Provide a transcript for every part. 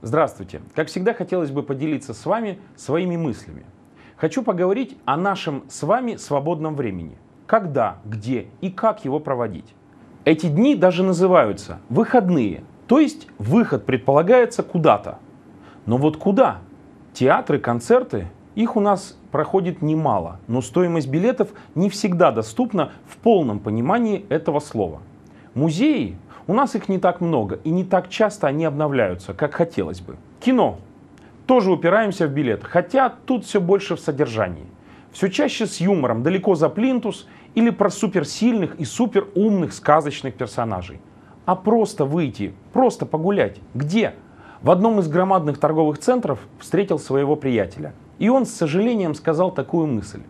Здравствуйте! Как всегда, хотелось бы поделиться с вами своими мыслями. Хочу поговорить о нашем с вами свободном времени. Когда, где и как его проводить. Эти дни даже называются выходные, то есть выход предполагается куда-то. Но вот куда? Театры, концерты их у нас проходит немало, но стоимость билетов не всегда доступна в полном понимании этого слова. Музеи, у нас их не так много и не так часто они обновляются, как хотелось бы. Кино. Тоже упираемся в билет, хотя тут все больше в содержании. Все чаще с юмором, далеко за плинтус или про суперсильных и суперумных сказочных персонажей. А просто выйти, просто погулять. Где? В одном из громадных торговых центров встретил своего приятеля – и он с сожалением сказал такую мысль.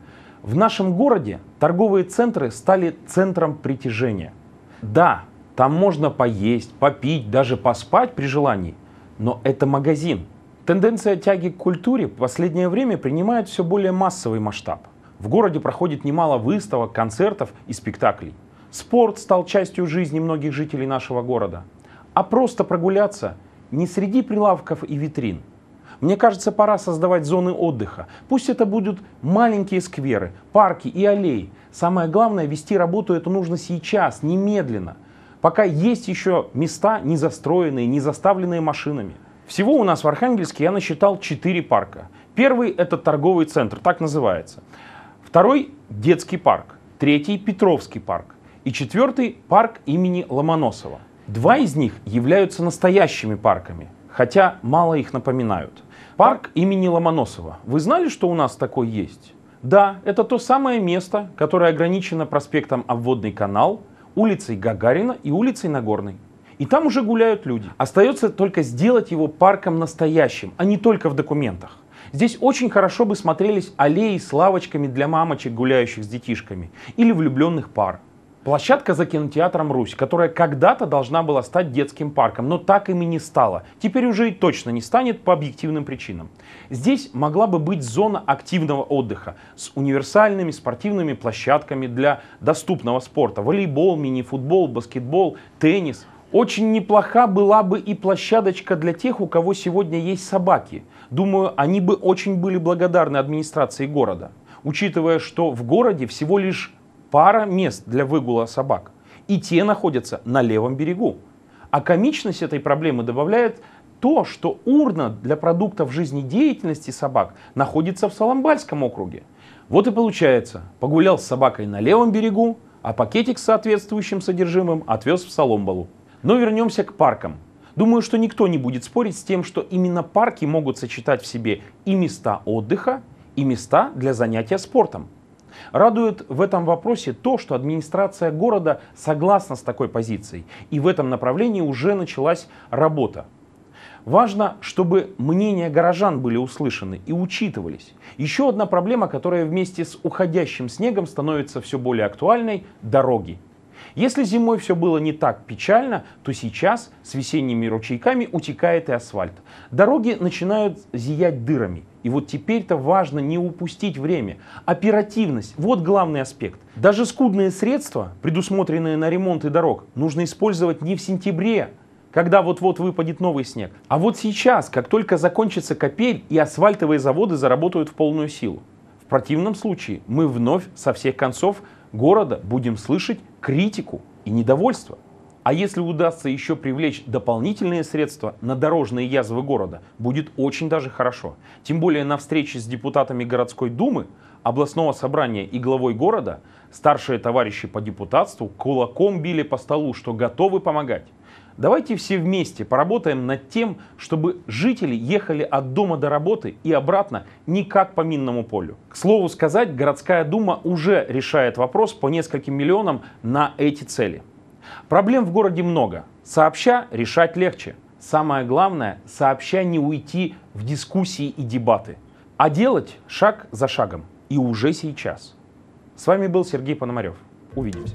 В нашем городе торговые центры стали центром притяжения. Да, там можно поесть, попить, даже поспать при желании, но это магазин. Тенденция тяги к культуре в последнее время принимает все более массовый масштаб. В городе проходит немало выставок, концертов и спектаклей. Спорт стал частью жизни многих жителей нашего города. А просто прогуляться не среди прилавков и витрин – мне кажется, пора создавать зоны отдыха. Пусть это будут маленькие скверы, парки и аллеи. Самое главное, вести работу это нужно сейчас, немедленно. Пока есть еще места не застроенные, не заставленные машинами. Всего у нас в Архангельске я насчитал 4 парка. Первый – это торговый центр, так называется. Второй – детский парк. Третий – Петровский парк. И четвертый – парк имени Ломоносова. Два из них являются настоящими парками – хотя мало их напоминают. Парк имени Ломоносова. Вы знали, что у нас такой есть? Да, это то самое место, которое ограничено проспектом Обводный канал, улицей Гагарина и улицей Нагорной. И там уже гуляют люди. Остается только сделать его парком настоящим, а не только в документах. Здесь очень хорошо бы смотрелись аллеи с лавочками для мамочек, гуляющих с детишками, или влюбленных пар. Площадка за кинотеатром «Русь», которая когда-то должна была стать детским парком, но так ими не стала. Теперь уже и точно не станет по объективным причинам. Здесь могла бы быть зона активного отдыха с универсальными спортивными площадками для доступного спорта. Волейбол, мини-футбол, баскетбол, теннис. Очень неплоха была бы и площадочка для тех, у кого сегодня есть собаки. Думаю, они бы очень были благодарны администрации города. Учитывая, что в городе всего лишь пара мест для выгула собак, и те находятся на левом берегу. А комичность этой проблемы добавляет то, что урна для продуктов жизнедеятельности собак находится в Соломбальском округе. Вот и получается, погулял с собакой на левом берегу, а пакетик с соответствующим содержимым отвез в Соломбалу. Но вернемся к паркам. Думаю, что никто не будет спорить с тем, что именно парки могут сочетать в себе и места отдыха, и места для занятия спортом. Радует в этом вопросе то, что администрация города согласна с такой позицией, и в этом направлении уже началась работа. Важно, чтобы мнения горожан были услышаны и учитывались. Еще одна проблема, которая вместе с уходящим снегом становится все более актуальной – дороги. Если зимой все было не так печально, то сейчас с весенними ручейками утекает и асфальт. Дороги начинают зиять дырами. И вот теперь-то важно не упустить время. Оперативность – вот главный аспект. Даже скудные средства, предусмотренные на ремонт и дорог, нужно использовать не в сентябре, когда вот-вот выпадет новый снег, а вот сейчас, как только закончится копель и асфальтовые заводы заработают в полную силу. В противном случае мы вновь со всех концов города будем слышать критику и недовольство. А если удастся еще привлечь дополнительные средства на дорожные язвы города, будет очень даже хорошо. Тем более на встрече с депутатами городской думы, областного собрания и главой города старшие товарищи по депутатству кулаком били по столу, что готовы помогать. Давайте все вместе поработаем над тем, чтобы жители ехали от дома до работы и обратно не как по минному полю. К слову сказать, городская дума уже решает вопрос по нескольким миллионам на эти цели. Проблем в городе много. Сообща решать легче. Самое главное, сообща не уйти в дискуссии и дебаты, а делать шаг за шагом и уже сейчас. С вами был Сергей Пономарев. Увидимся.